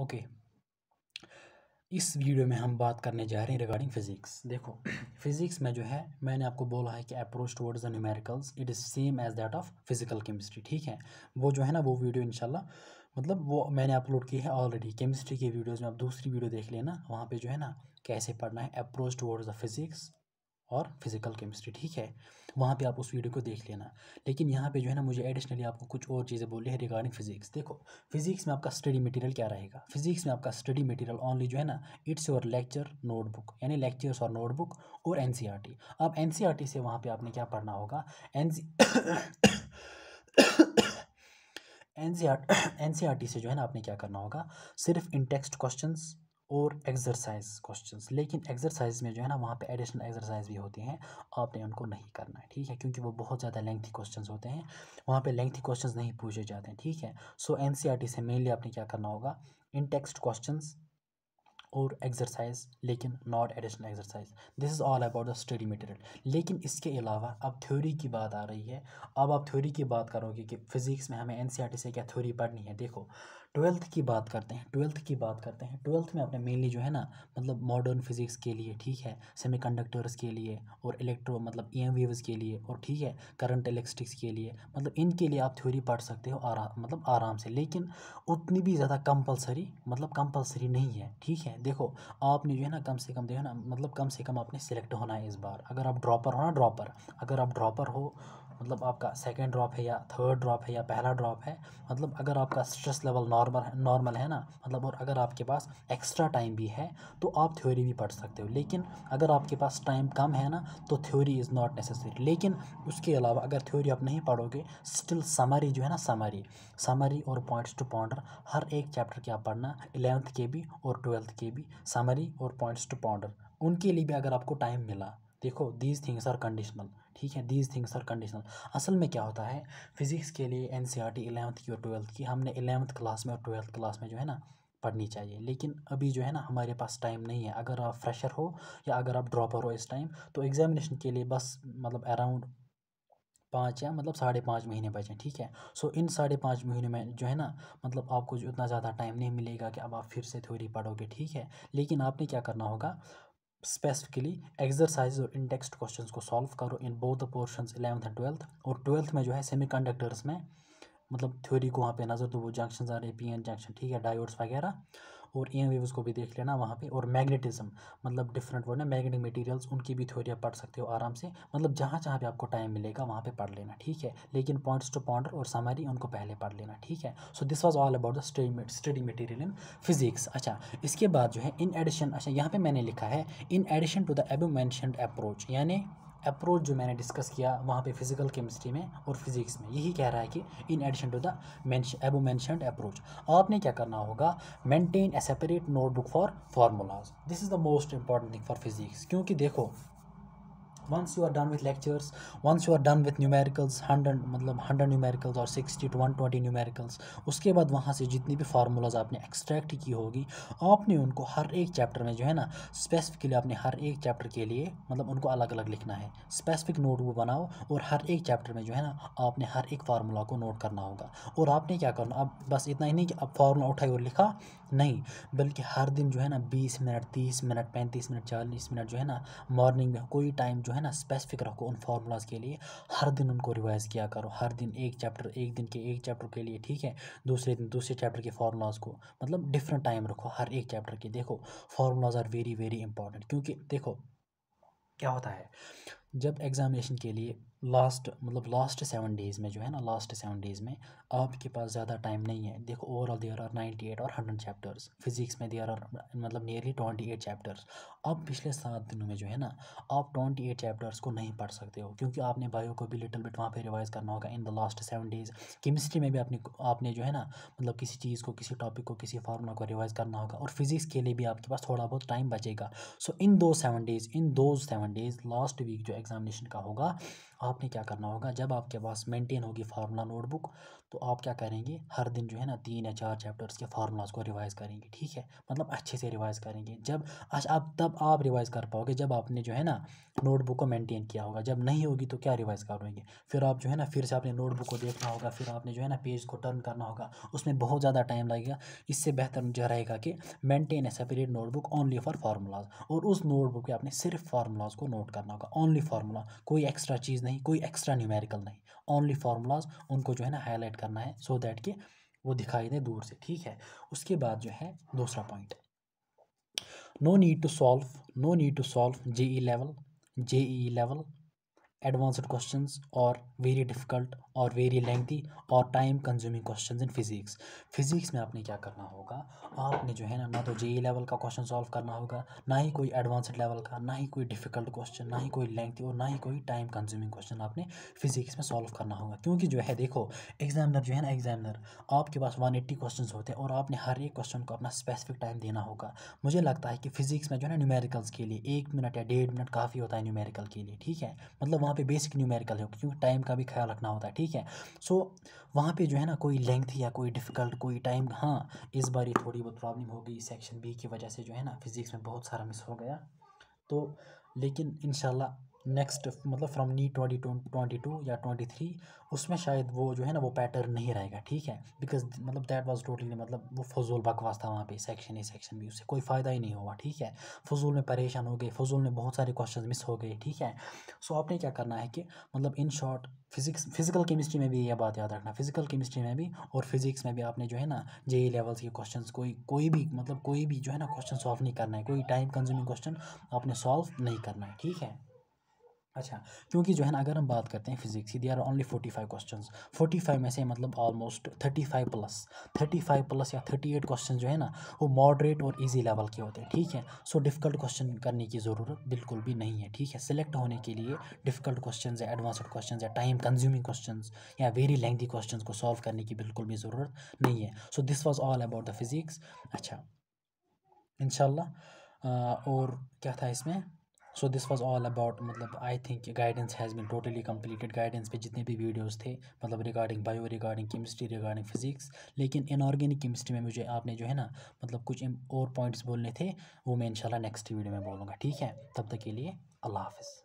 Okay okay. इस video में हम बात करने जा रहे हैं रिगार्डिंग फिज़िक्स देखो फिज़िक्स में जो है मैंने आपको बोला है कि approach towards an numericals it is same as that of physical chemistry ठीक है वो जो है ना वो वीडियो इनशाला मतलब वो मैंने अपलोड की है ऑलरेडी केमिस्ट्री के वीडियोज़ में आप दूसरी वीडियो देख लेना वहाँ पर जो है ना कैसे पढ़ना है अप्रोच टुवर्ड्स द फिज़िक्स और फिज़िकल केमिस्ट्री ठीक है वहाँ पे आप उस वीडियो को देख लेना लेकिन यहाँ पे जो है ना मुझे एडिशनली आपको कुछ और चीज़ें बोलनी है रिगार्डिंग फिजिक्स देखो फिजिक्स में आपका स्टडी मटेरियल क्या रहेगा फिजिक्स में आपका स्टडी मटेरियल ओनली जो है ना इट्स योर लेक्चर नोटबुक यानी लेक्चर्स और नोटबुक और एन e अब एन e से वहाँ पर आपने क्या पढ़ना होगा N N C R T से जो है ना आपने क्या करना होगा सिर्फ इन टेक्स्ट क्वेश्चंस और एक्सरसाइज क्वेश्चंस लेकिन एक्सरसाइज में जो है ना वहाँ पे एडिशनल एक्सरसाइज भी होती हैं आपने उनको नहीं करना है ठीक है क्योंकि वो बहुत ज़्यादा लेंथी क्वेश्चंस होते हैं वहाँ पे लेंथी क्वेश्चंस नहीं पूछे जाते हैं ठीक है सो एन e से मेनली आपने क्या करना होगा इन टेक्स्ट क्वेश्चन और एक्सरसाइज लेकिन not additional exercise this is all about the study material लेकिन इसके अलावा अब थ्योरी की बात आ रही है अब आप थ्योरी की बात करोगे कि फिज़िक्स में हमें एन e से क्या थ्योरी पढ़नी है देखो ट्वेल्थ की बात करते हैं ट्वेल्थ की बात करते हैं ट्वेल्थ में आपने मेनली जो है ना मतलब मॉडर्न फिजिक्स के लिए ठीक है सेमीकंडक्टर्स के लिए और इलेक्ट्रो मतलब ई एम वेव्स के लिए और ठीक है करंट इलेक्ट्रिक्स के लिए मतलब इनके लिए आप थ्योरी पढ़ सकते हो आराम मतलब आराम से लेकिन उतनी भी ज़्यादा कंपलसरी मतलब कंपलसरी नहीं है ठीक है देखो आपने जो है ना कम से कम जो है ना मतलब कम से कम आपने सेलेक्ट होना है इस बार अगर आप ड्रॉपर हो ना ड्रॉपर अगर आप ड्रॉपर हो मतलब आपका सेकेंड ड्रॉप है या थर्ड ड्रॉप है या पहला ड्रॉप है मतलब अगर आपका स्ट्रेस लेवल नॉर्मल है नॉर्मल है ना मतलब और अगर आपके पास एक्स्ट्रा टाइम भी है तो आप थ्योरी भी पढ़ सकते हो लेकिन अगर आपके पास टाइम कम है ना तो थ्योरी इज़ नॉट नेसेसरी लेकिन उसके अलावा अगर थ्योरी आप नहीं पढ़ोगे स्टिल समरी जो है ना समरी समरी और पॉइंट्स टू पाउंडर हर एक चैप्टर के आप पढ़ना एलेवंथ के भी और ट्वेल्थ के भी समरी और पॉइंट्स टू पाउंडर उनके लिए भी अगर आपको टाइम मिला देखो दीज थिंग्स आर कंडीशनल ठीक है दीज थिंग्स आर कंडीशनल असल में क्या होता है फिज़िक्स के लिए N C R T eleventh की और ट्वेल्थ की हमने इलेवंथ क्लास में और ट्वेल्थ क्लास में जो है ना पढ़नी चाहिए लेकिन अभी जो है ना हमारे पास टाइम नहीं है अगर आप फ्रेशर हो या अगर आप ड्रॉपर हो इस टाइम तो एग्जामिनेशन के लिए बस मतलब अराउंड पाँच या मतलब साढ़े पाँच महीने बचें ठीक है सो इन साढ़े पाँच महीने में जो है ना मतलब आपको जो इतना ज़्यादा टाइम नहीं मिलेगा कि अब आप फिर से थ्योरी पढ़ोगे ठीक है लेकिन आपने क्या करना होगा स्पेसिफिकली एक्सरसाइज और इन क्वेश्चन को सॉल्व करो in both the portion eleventh and twelfth और ट्वेल्थ में जो है सेमी कंडक्टर्स में मतलब थ्योरी को वहाँ पे नज़र दो वो जंक्शन आ रहे पी एन जंक्शन ठीक है डायोड्स वगैरह और ई को भी देख लेना वहाँ पे और मैग्नेटिज्म मतलब डिफरेंट वर्ड है मैग्नेटिक मटेरियल्स उनकी भी थ्योरी आप पढ़ सकते हो आराम से मतलब जहाँ जहाँ भी आपको टाइम मिलेगा वहाँ पे पढ़ लेना ठीक है लेकिन पॉइंट्स टू पॉइंटर और समरी उनको पहले पढ़ लेना ठीक है so this was all about the study material in physics अच्छा इसके बाद जो है इन एडिशन अच्छा यहाँ पर मैंने लिखा है in addition to the above mentioned approach यानी अप्रोच जो मैंने डिस्कस किया वहाँ पे फिजिकल केमिस्ट्री में और फिजिक्स में यही कह रहा है कि in addition to the above approach आपने क्या करना होगा maintain a separate notebook for formulas this is the most important thing for physics क्योंकि देखो once you are done with lectures once you are done with numericals 100 मतलब 100 numericals और 60 to 120 numericals उसके बाद वहाँ से जितनी भी फार्मूलाज आपने एक्सट्रैक्ट की होगी आपने उनको हर एक चैप्टर में जो है ना स्पेसिफिकली आपने हर एक चैप्टर के लिए मतलब उनको अलग अलग लिखना है स्पेसिफिक नोटबुक बनाओ और हर एक चैप्टर में जो है ना आपने हर एक फार्मूला को नोट करना होगा और आपने क्या करना अब बस इतना ही नहीं कि अब फार्मूला उठाई और लिखा नहीं बल्कि हर दिन जो है ना बीस मिनट तीस मिनट पैंतीस मिनट चालीस मिनट जो है ना मॉर्निंग में कोई टाइम जो जो है ना स्पेसिफिक रखो उन फार्मूलाज के लिए हर दिन उनको रिवाइज़ किया करो हर दिन एक चैप्टर एक दिन के एक चैप्टर के लिए ठीक है दूसरे दिन दूसरे चैप्टर के फार्मूलाज को मतलब डिफरेंट टाइम रखो हर एक चैप्टर के देखो formulas are very very important क्योंकि देखो क्या होता है जब एग्ज़ामिनेशन के लिए लास्ट मतलब लास्ट सेवन डेज़ में जो है ना लास्ट सेवन डेज़ में आपके पास ज़्यादा टाइम नहीं है देखो overall there are ninety eight और हंड्रेड चैप्टर्स फिजिक्स में देयर आर मतलब नियरली ट्वेंटी एट चैप्टर्स अब पिछले सात दिनों में जो है ना आप ट्वेंटी एट चैप्टर्स को नहीं पढ़ सकते हो क्योंकि आपने बायो को भी लिटिल बिट वहाँ पर रिवाइज करना होगा in the last seven days chemistry में भी आपने आपने जो है ना मतलब किसी चीज़ को किसी टॉपिक को किसी फार्मूला को रिवाइज करना होगा और फिजिक्स के लिए भी आपके पास थोड़ा बहुत टाइम बचेगा सो इन दो सेवन डेज़ इन दो सेवन डेज़ लास्ट वीक जो एग्जामिनेशन का होगा आप आपने क्या करना होगा जब आपके पास मेंटेन होगी फार्मूला नोटबुक तो आप क्या करेंगे हर दिन जो है ना तीन या चार चैप्टर्स के फार्मूलाज को रिवाइज़ करेंगे ठीक है मतलब अच्छे से रिवाइज़ करेंगे जब अच्छा आप तब आप रिवाइज़ कर पाओगे जब आपने जो है ना नोटबुक को मेंटेन किया होगा जब नहीं होगी तो क्या रिवाइज़ करोगे फिर आप जो है ना फिर से आपने नोटबुक को देखना होगा फिर आपने जो है ना पेज को टर्न करना होगा उसमें बहुत ज़्यादा टाइम लगेगा इससे बेहतर जो रहेगा कि maintain a separate notebook only for formulas और उस नोटबुक के आपने सिर्फ फार्मूलाज को नोट करना होगा ओनली फार्मूला कोई एक्स्ट्रा चीज़ नहीं कोई एक्स्ट्रा न्यूमेरिकल नहीं ओनली फार्मूलाज उनको जो है ना हाईलाइट करना है सो so दैट कि वो दिखाई दे दूर से ठीक है उसके बाद जो है दूसरा point no need to solve no need to solve J E level J E level advanced question और वेरी डिफ़िकल्ट और वेरी लेंथी और time consuming question in physics physics में आपने क्या करना होगा आपने जो है ना ना तो जे लेवल e का क्वेश्चन सॉल्व करना होगा ना ही कोई एडवांस्ड लेवल का ना ही कोई डिफ़िकल्ट क्वेश्चन ना ही कोई लेंथी और ना ही कोई टाइम कंज्यूमिंग क्वेश्चन आपने फिजिक्स में सॉल्व करना होगा क्योंकि जो है देखो एग्जामिनर जो है ना एग्जामिनर आपके पास वन एट्टी क्वेश्चन होते हैं और आपने हर एक क्वेश्चन को अपना स्पेसिफिक टाइम देना होगा मुझे लगता है कि फिजिक्स में जो है ना न्यूमेरिकल्स के लिए एक मिनट या डेढ़ मिनट काफ़ी होता है न्यूमेरिकल के लिए ठीक है मतलब यहाँ पे बेसिक न्यूमेरिकल है क्योंकि टाइम का भी ख्याल रखना होता है ठीक है सो so, वहाँ पे जो है ना कोई लेंथ या कोई डिफ़िकल्ट कोई टाइम हाँ इस बार ये थोड़ी बहुत प्रॉब्लम हो गई सेक्शन बी की वजह से जो है ना फिज़िक्स में बहुत सारा मिस हो गया तो लेकिन इन नेक्स्ट मतलब फ्रॉम नी ट्वेंटी ट्वेंटी टू या ट्वेंटी थ्री उसमें शायद वो जो है ना वो पैटर्न नहीं रहेगा ठीक है बिकॉज मतलब दैट वाज टोटली मतलब वो फजूल बकवास था वहाँ पे सेक्शन ए सेक्शन बी उससे कोई फ़ायदा ही नहीं हुआ ठीक है फजूल में परेशान हो गए फजूल में बहुत सारे क्वेश्चन मिस हो गए ठीक है सो आपने क्या करना है कि मतलब in short physics physical chemistry में भी यह बात याद रखना फिजिकल केमिस्ट्री में भी और फिजिक्स में भी आपने जो है ना जे लेवल्स e के क्वेश्चंस कोई कोई भी मतलब कोई भी जो है ना क्वेश्चन सॉल्व नहीं करना है कोई टाइम कंज्यूमिंग क्वेश्चन आपने सॉल्व नहीं करना है ठीक है अच्छा क्योंकि जो है ना अगर हम बात करते हैं फिजिक्स की they are only forty five question forty five में से मतलब almost thirty five plus thirty five plus या थर्टी एट क्वेश्चन जो है ना वो मॉडरेट और ईजी लेवल के होते हैं ठीक है सो डिफ़िकल्ट क्वेश्चन करने की ज़रूरत बिल्कुल भी नहीं है ठीक है सिलेक्ट होने के लिए डिफ़िकल्ट क्वेश्चन या एडवांसड क्वेश्चन या टाइम कंज्यूमिंग क्वेश्चन या वेरी लेंथी क्वेश्चन को सॉल्व करने की बिल्कुल भी ज़रूरत नहीं है so this was all about the physics अच्छा इन और क्या था इसमें so this was all about मतलब I think guidance has been totally completed guidance पे जितने भी वीडियोज़ थे मतलब regarding bio regarding chemistry regarding physics लेकिन इनऑर्गेनिक केमिस्ट्री में मुझे आपने जो है ना मतलब कुछ और पॉइंट्स बोलने थे वो मैं इनशाला नेक्स्ट वीडियो में बोलूँगा ठीक है तब तक के लिए अल्लाह हाफिज़